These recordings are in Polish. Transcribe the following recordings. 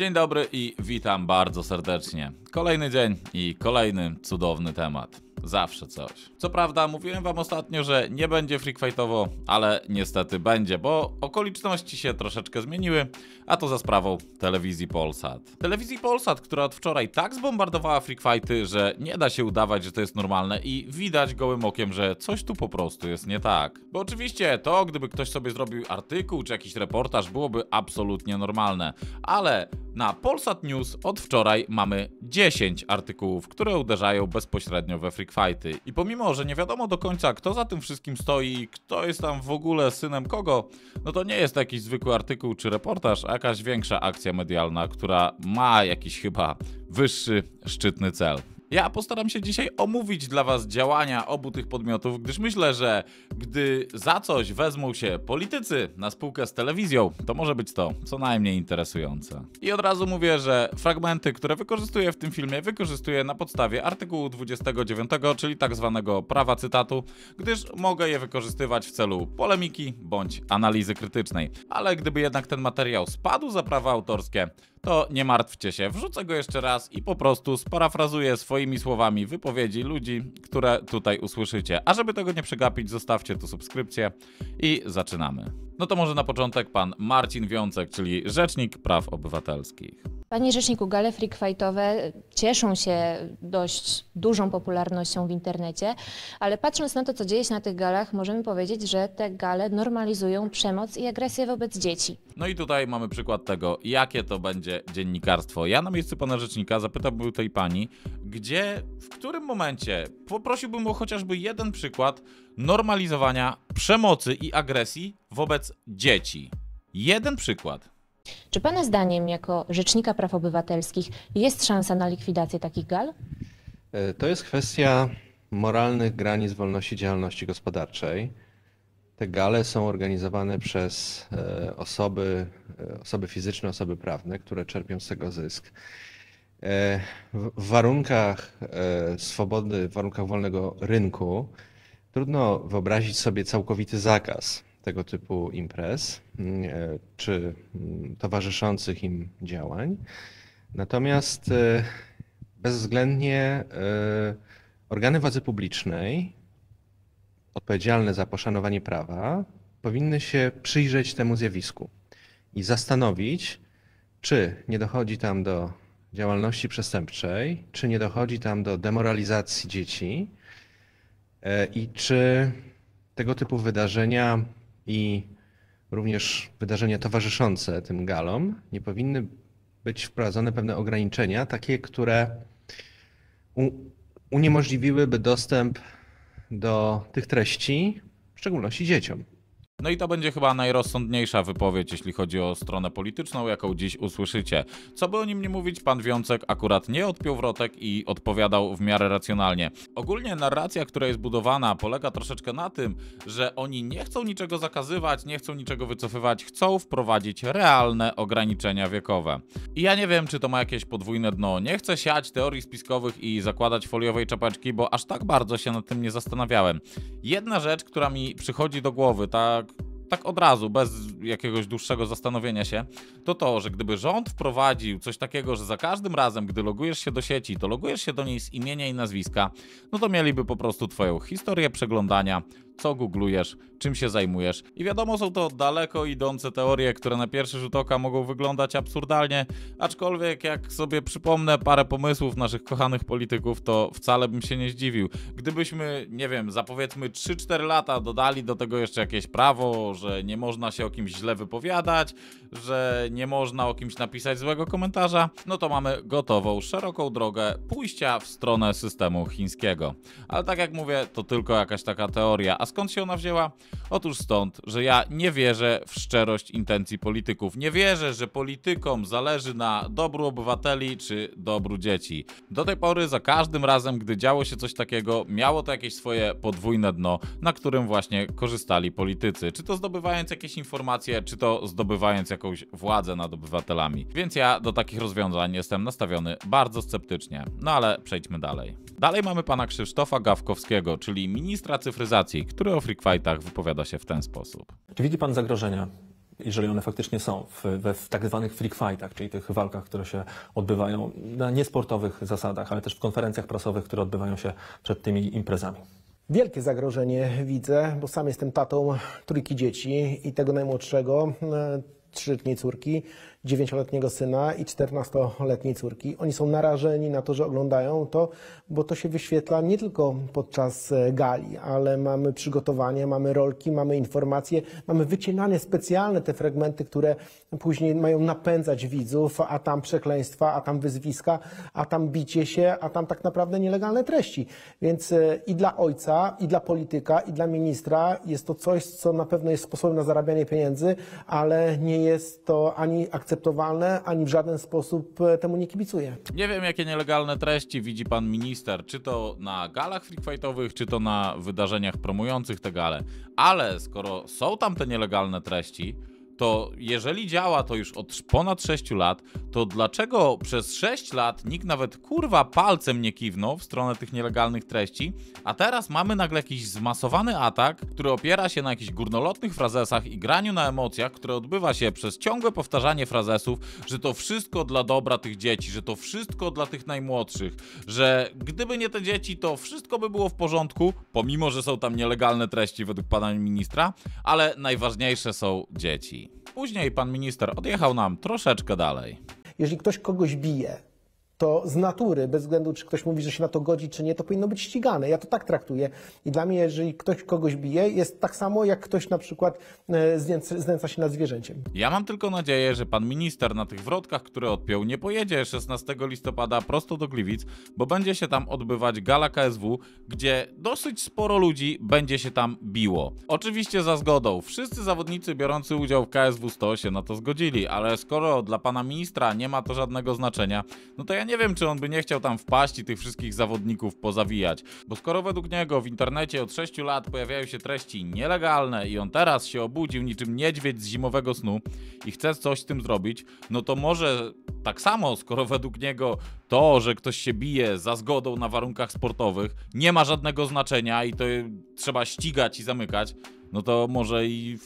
Dzień dobry i witam bardzo serdecznie. Kolejny dzień i kolejny cudowny temat. Zawsze coś. Co prawda mówiłem wam ostatnio, że nie będzie freakfightowo, ale niestety będzie, bo okoliczności się troszeczkę zmieniły, a to za sprawą telewizji Polsat. Telewizji Polsat, która od wczoraj tak zbombardowała freakfighty, że nie da się udawać, że to jest normalne i widać gołym okiem, że coś tu po prostu jest nie tak. Bo oczywiście to, gdyby ktoś sobie zrobił artykuł czy jakiś reportaż, byłoby absolutnie normalne, ale na Polsat News od wczoraj mamy 10 artykułów, które uderzają bezpośrednio we freak fighty. I pomimo, że nie wiadomo do końca kto za tym wszystkim stoi, kto jest tam w ogóle synem kogo, no to nie jest to jakiś zwykły artykuł czy reportaż, a jakaś większa akcja medialna, która ma jakiś chyba wyższy, szczytny cel. Ja postaram się dzisiaj omówić dla Was działania obu tych podmiotów, gdyż myślę, że gdy za coś wezmą się politycy na spółkę z telewizją, to może być to co najmniej interesujące. I od razu mówię, że fragmenty, które wykorzystuję w tym filmie, wykorzystuję na podstawie artykułu 29, czyli tak zwanego prawa cytatu, gdyż mogę je wykorzystywać w celu polemiki bądź analizy krytycznej. Ale gdyby jednak ten materiał spadł za prawa autorskie, to nie martwcie się, wrzucę go jeszcze raz i po prostu sparafrazuję swoimi słowami wypowiedzi ludzi, które tutaj usłyszycie. A żeby tego nie przegapić, zostawcie tu subskrypcję i zaczynamy. No to może na początek pan Marcin Wiącek, czyli Rzecznik Praw Obywatelskich. Panie Rzeczniku, gale freakfightowe cieszą się dość dużą popularnością w internecie, ale patrząc na to, co dzieje się na tych galach, możemy powiedzieć, że te gale normalizują przemoc i agresję wobec dzieci. No i tutaj mamy przykład tego, jakie to będzie dziennikarstwo. Ja na miejscu pana rzecznika zapytałbym tej pani, gdzie, w którym momencie poprosiłbym o chociażby jeden przykład normalizowania przemocy i agresji wobec dzieci. Jeden przykład. Czy Pana zdaniem, jako Rzecznika Praw Obywatelskich, jest szansa na likwidację takich gal? E, to jest kwestia moralnych granic wolności działalności gospodarczej. Te gale są organizowane przez e, osoby, e, osoby fizyczne, osoby prawne, które czerpią z tego zysk. W warunkach swobody, w warunkach wolnego rynku trudno wyobrazić sobie całkowity zakaz tego typu imprez mm, e, czy mm, towarzyszących im działań. Natomiast e, bezwzględnie e, organy władzy publicznej odpowiedzialne za poszanowanie prawa powinny się przyjrzeć temu zjawisku i zastanowić, czy nie dochodzi tam do działalności przestępczej, czy nie dochodzi tam do demoralizacji dzieci i czy tego typu wydarzenia i również wydarzenia towarzyszące tym galom, nie powinny być wprowadzone pewne ograniczenia, takie, które uniemożliwiłyby dostęp do tych treści, w szczególności dzieciom. No i to będzie chyba najrozsądniejsza wypowiedź, jeśli chodzi o stronę polityczną, jaką dziś usłyszycie. Co by o nim nie mówić, pan Wiącek akurat nie odpiął wrotek i odpowiadał w miarę racjonalnie. Ogólnie narracja, która jest budowana, polega troszeczkę na tym, że oni nie chcą niczego zakazywać, nie chcą niczego wycofywać, chcą wprowadzić realne ograniczenia wiekowe. I ja nie wiem, czy to ma jakieś podwójne dno. Nie chcę siać teorii spiskowych i zakładać foliowej czapeczki, bo aż tak bardzo się nad tym nie zastanawiałem. Jedna rzecz, która mi przychodzi do głowy, ta tak od razu, bez jakiegoś dłuższego zastanowienia się, to to, że gdyby rząd wprowadził coś takiego, że za każdym razem, gdy logujesz się do sieci, to logujesz się do niej z imienia i nazwiska, no to mieliby po prostu twoją historię przeglądania, co googlujesz, czym się zajmujesz. I wiadomo, są to daleko idące teorie, które na pierwszy rzut oka mogą wyglądać absurdalnie, aczkolwiek jak sobie przypomnę parę pomysłów naszych kochanych polityków, to wcale bym się nie zdziwił. Gdybyśmy, nie wiem, zapowiedzmy 3-4 lata dodali do tego jeszcze jakieś prawo, że nie można się o kimś źle wypowiadać, że nie można o kimś napisać złego komentarza, no to mamy gotową, szeroką drogę pójścia w stronę systemu chińskiego. Ale tak jak mówię, to tylko jakaś taka teoria, a skąd się ona wzięła? Otóż stąd, że ja nie wierzę w szczerość intencji polityków. Nie wierzę, że politykom zależy na dobru obywateli czy dobru dzieci. Do tej pory za każdym razem, gdy działo się coś takiego, miało to jakieś swoje podwójne dno, na którym właśnie korzystali politycy. Czy to zdobywając jakieś informacje, czy to zdobywając jakąś władzę nad obywatelami. Więc ja do takich rozwiązań jestem nastawiony bardzo sceptycznie. No ale przejdźmy dalej. Dalej mamy pana Krzysztofa Gawkowskiego, czyli ministra cyfryzacji, który o freak fightach wypowiada się w ten sposób. Czy widzi pan zagrożenia jeżeli one faktycznie są, w, we, w tak zwanych freak fightach, czyli tych walkach, które się odbywają na niesportowych zasadach, ale też w konferencjach prasowych, które odbywają się przed tymi imprezami. Wielkie zagrożenie widzę, bo sam jestem tatą trójki dzieci i tego najmłodszego, e, trzyletniej córki 9-letniego syna i 14-letniej córki. Oni są narażeni na to, że oglądają to, bo to się wyświetla nie tylko podczas e, gali, ale mamy przygotowanie, mamy rolki, mamy informacje, mamy wycinane specjalne te fragmenty, które później mają napędzać widzów, a tam przekleństwa, a tam wyzwiska, a tam bicie się, a tam tak naprawdę nielegalne treści. Więc e, i dla ojca, i dla polityka, i dla ministra jest to coś, co na pewno jest sposobem na zarabianie pieniędzy, ale nie jest to ani akceptowalne, akceptowalne, ani w żaden sposób e, temu nie kibicuję. Nie wiem, jakie nielegalne treści widzi pan minister, czy to na galach freakfightowych, czy to na wydarzeniach promujących te gale, ale skoro są tam te nielegalne treści, to jeżeli działa to już od ponad 6 lat, to dlaczego przez 6 lat nikt nawet kurwa palcem nie kiwnął w stronę tych nielegalnych treści, a teraz mamy nagle jakiś zmasowany atak, który opiera się na jakichś górnolotnych frazesach i graniu na emocjach, które odbywa się przez ciągłe powtarzanie frazesów, że to wszystko dla dobra tych dzieci, że to wszystko dla tych najmłodszych, że gdyby nie te dzieci, to wszystko by było w porządku, pomimo że są tam nielegalne treści według pana ministra, ale najważniejsze są dzieci. Później pan minister odjechał nam troszeczkę dalej. Jeżeli ktoś kogoś bije, to z natury, bez względu czy ktoś mówi, że się na to godzi, czy nie, to powinno być ścigane. Ja to tak traktuję. I dla mnie, jeżeli ktoś kogoś bije, jest tak samo, jak ktoś na przykład e, znęca się nad zwierzęciem. Ja mam tylko nadzieję, że pan minister na tych wrotkach, które odpiął, nie pojedzie 16 listopada prosto do Gliwic, bo będzie się tam odbywać gala KSW, gdzie dosyć sporo ludzi będzie się tam biło. Oczywiście za zgodą. Wszyscy zawodnicy biorący udział w KSW 100 się na to zgodzili, ale skoro dla pana ministra nie ma to żadnego znaczenia, no to ja nie nie wiem, czy on by nie chciał tam wpaść i tych wszystkich zawodników pozawijać. Bo skoro według niego w internecie od 6 lat pojawiają się treści nielegalne i on teraz się obudził niczym niedźwiedź z zimowego snu i chce coś z tym zrobić, no to może tak samo, skoro według niego to, że ktoś się bije za zgodą na warunkach sportowych, nie ma żadnego znaczenia i to trzeba ścigać i zamykać, no to może i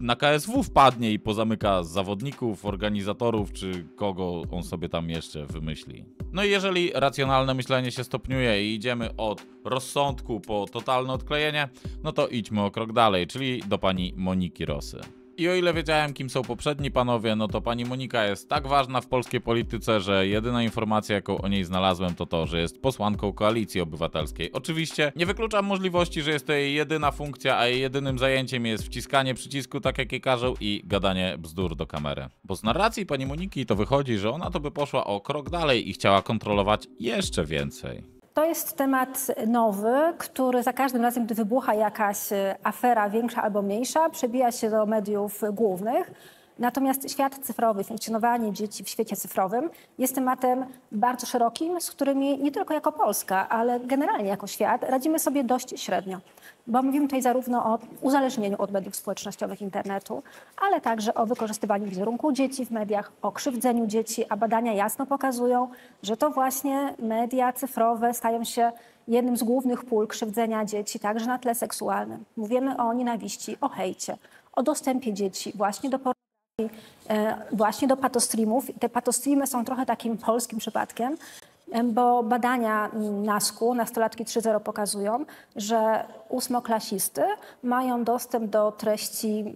na KSW wpadnie i pozamyka zawodników, organizatorów, czy kogo on sobie tam jeszcze wymyśli. No i jeżeli racjonalne myślenie się stopniuje i idziemy od rozsądku po totalne odklejenie, no to idźmy o krok dalej, czyli do pani Moniki Rosy. I o ile wiedziałem, kim są poprzedni panowie, no to pani Monika jest tak ważna w polskiej polityce, że jedyna informacja, jaką o niej znalazłem, to to, że jest posłanką koalicji obywatelskiej. Oczywiście nie wykluczam możliwości, że jest to jej jedyna funkcja, a jej jedynym zajęciem jest wciskanie przycisku, tak jak jej każą, i gadanie bzdur do kamery. Bo z narracji pani Moniki to wychodzi, że ona to by poszła o krok dalej i chciała kontrolować jeszcze więcej. To jest temat nowy, który za każdym razem, gdy wybucha jakaś afera, większa albo mniejsza, przebija się do mediów głównych. Natomiast świat cyfrowy, funkcjonowanie dzieci w świecie cyfrowym jest tematem bardzo szerokim, z którymi nie tylko jako Polska, ale generalnie jako świat radzimy sobie dość średnio. Bo mówimy tutaj zarówno o uzależnieniu od mediów społecznościowych internetu, ale także o wykorzystywaniu wizerunku dzieci w mediach, o krzywdzeniu dzieci, a badania jasno pokazują, że to właśnie media cyfrowe stają się jednym z głównych pól krzywdzenia dzieci, także na tle seksualnym. Mówimy o nienawiści, o hejcie, o dostępie dzieci właśnie do pornografii E, właśnie do patostreamów. Te patostreamy są trochę takim polskim przypadkiem, e, bo badania NASKU, nastolatki 3.0 pokazują, że ósmoklasisty mają dostęp do treści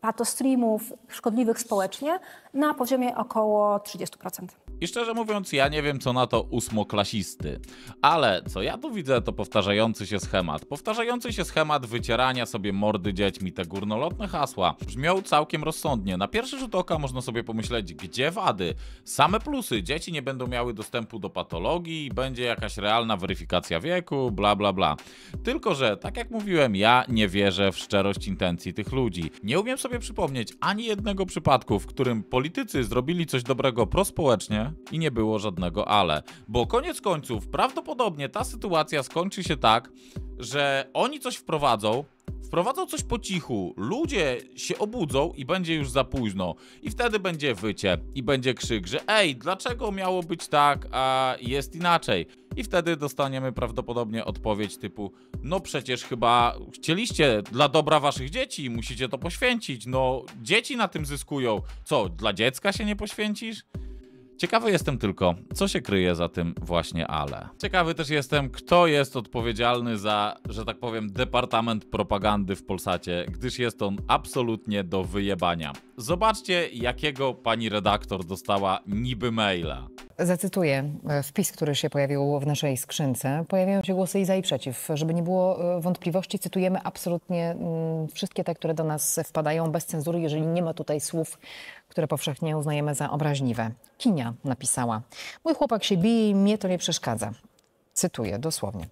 patostreamów szkodliwych społecznie na poziomie około 30%. I szczerze mówiąc, ja nie wiem co na to ósmoklasisty. Ale co ja tu widzę, to powtarzający się schemat. Powtarzający się schemat wycierania sobie mordy dziećmi te górnolotne hasła. Brzmią całkiem rozsądnie. Na pierwszy rzut oka można sobie pomyśleć, gdzie wady? Same plusy. Dzieci nie będą miały dostępu do patologii będzie jakaś realna weryfikacja wieku, bla bla bla. Tylko, że tak jak mówiłem, ja nie wierzę w szczerość intencji tych ludzi. Nie umiem sobie przypomnieć ani jednego przypadku, w którym politycy zrobili coś dobrego prospołecznie, i nie było żadnego ale. Bo koniec końców, prawdopodobnie ta sytuacja skończy się tak, że oni coś wprowadzą, wprowadzą coś po cichu, ludzie się obudzą i będzie już za późno. I wtedy będzie wycie i będzie krzyk, że ej, dlaczego miało być tak, a jest inaczej? I wtedy dostaniemy prawdopodobnie odpowiedź typu, no przecież chyba chcieliście dla dobra waszych dzieci, musicie to poświęcić, no dzieci na tym zyskują. Co, dla dziecka się nie poświęcisz? Ciekawy jestem tylko, co się kryje za tym właśnie ale. Ciekawy też jestem, kto jest odpowiedzialny za, że tak powiem, departament propagandy w Polsacie, gdyż jest on absolutnie do wyjebania. Zobaczcie, jakiego pani redaktor dostała niby maila. Zacytuję e, wpis, który się pojawił w naszej skrzynce. Pojawiają się głosy i za i przeciw. Żeby nie było e, wątpliwości, cytujemy absolutnie mm, wszystkie te, które do nas wpadają bez cenzury, jeżeli nie ma tutaj słów, które powszechnie uznajemy za obraźliwe. Kinia napisała: Mój chłopak się bije i mnie to nie przeszkadza. Cytuję dosłownie.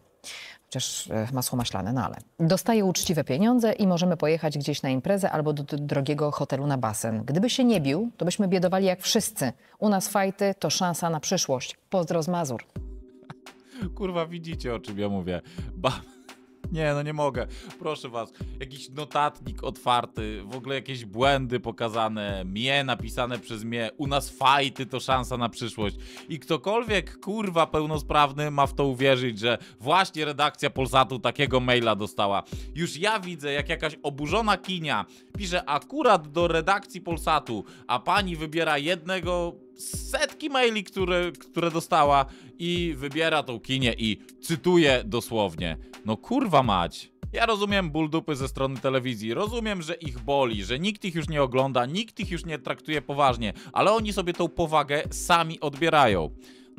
Chociaż e, masło maślane, no ale. Dostaję uczciwe pieniądze i możemy pojechać gdzieś na imprezę albo do, do drogiego hotelu na basen. Gdyby się nie bił, to byśmy biedowali jak wszyscy. U nas fajty to szansa na przyszłość. Pozdro z Mazur. Kurwa, widzicie o czym ja mówię. Bam nie, no nie mogę. Proszę was, jakiś notatnik otwarty, w ogóle jakieś błędy pokazane, mnie napisane przez mnie, u nas fajty to szansa na przyszłość. I ktokolwiek, kurwa, pełnosprawny ma w to uwierzyć, że właśnie redakcja Polsatu takiego maila dostała. Już ja widzę, jak jakaś oburzona kinia pisze akurat do redakcji Polsatu, a pani wybiera jednego setki maili, które, które dostała i wybiera tą kinię i cytuję dosłownie. No kurwa mać. Ja rozumiem ból dupy ze strony telewizji, rozumiem, że ich boli, że nikt ich już nie ogląda, nikt ich już nie traktuje poważnie, ale oni sobie tą powagę sami odbierają.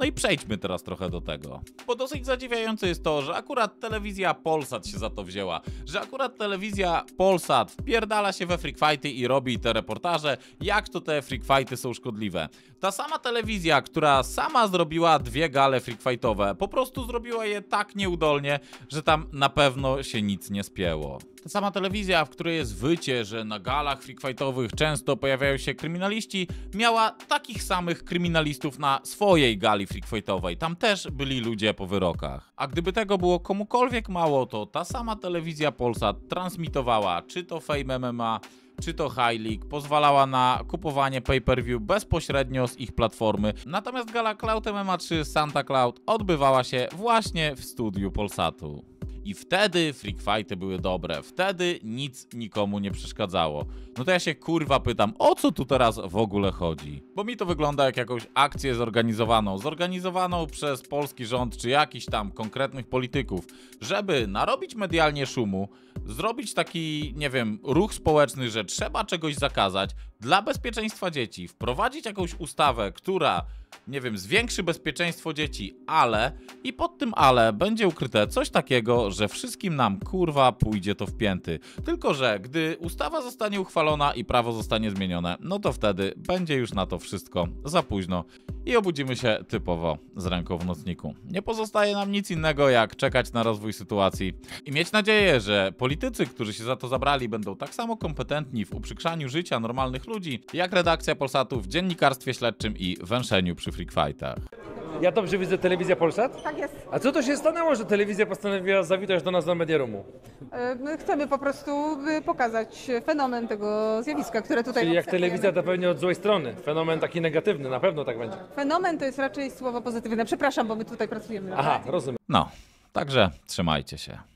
No i przejdźmy teraz trochę do tego. Bo dosyć zadziwiające jest to, że akurat telewizja Polsat się za to wzięła. Że akurat telewizja Polsat wpierdala się we freak fighty i robi te reportaże, jak to te freak fighty są szkodliwe. Ta sama telewizja, która sama zrobiła dwie gale freak fightowe, po prostu zrobiła je tak nieudolnie, że tam na pewno się nic nie spięło. Ta sama telewizja, w której jest wycie, że na galach freakfightowych często pojawiają się kryminaliści, miała takich samych kryminalistów na swojej gali freakfightowej. Tam też byli ludzie po wyrokach. A gdyby tego było komukolwiek mało, to ta sama telewizja Polsat transmitowała czy to Fame MMA, czy to High League pozwalała na kupowanie pay-per-view bezpośrednio z ich platformy, natomiast gala Cloud MMA 3 Santa Cloud odbywała się właśnie w studiu Polsatu. I wtedy freak fighty były dobre, wtedy nic nikomu nie przeszkadzało. No to ja się kurwa pytam, o co tu teraz w ogóle chodzi? Bo mi to wygląda jak jakąś akcję zorganizowaną, zorganizowaną przez polski rząd czy jakiś tam konkretnych polityków, żeby narobić medialnie szumu, zrobić taki, nie wiem, ruch społeczny, że trzeba czegoś zakazać, dla bezpieczeństwa dzieci wprowadzić jakąś ustawę, która, nie wiem, zwiększy bezpieczeństwo dzieci, ale i pod tym ale będzie ukryte coś takiego, że wszystkim nam kurwa pójdzie to w pięty. Tylko, że gdy ustawa zostanie uchwalona i prawo zostanie zmienione, no to wtedy będzie już na to wszystko za późno i obudzimy się typowo z ręką w nocniku. Nie pozostaje nam nic innego jak czekać na rozwój sytuacji i mieć nadzieję, że politycy, którzy się za to zabrali, będą tak samo kompetentni w uprzykrzaniu życia normalnych ludzi, ludzi, jak redakcja Polsatu w dziennikarstwie śledczym i węszeniu przy freakfightach. Ja dobrze widzę telewizję Polsat? Tak jest. A co to się stanęło, że telewizja postanowiła zawitać do nas na Media e, My chcemy po prostu pokazać fenomen tego zjawiska, które tutaj Czyli jak telewizja to pewnie od złej strony. Fenomen taki negatywny, na pewno tak będzie. Fenomen to jest raczej słowo pozytywne. Przepraszam, bo my tutaj pracujemy. Aha, rozumiem. No, także trzymajcie się.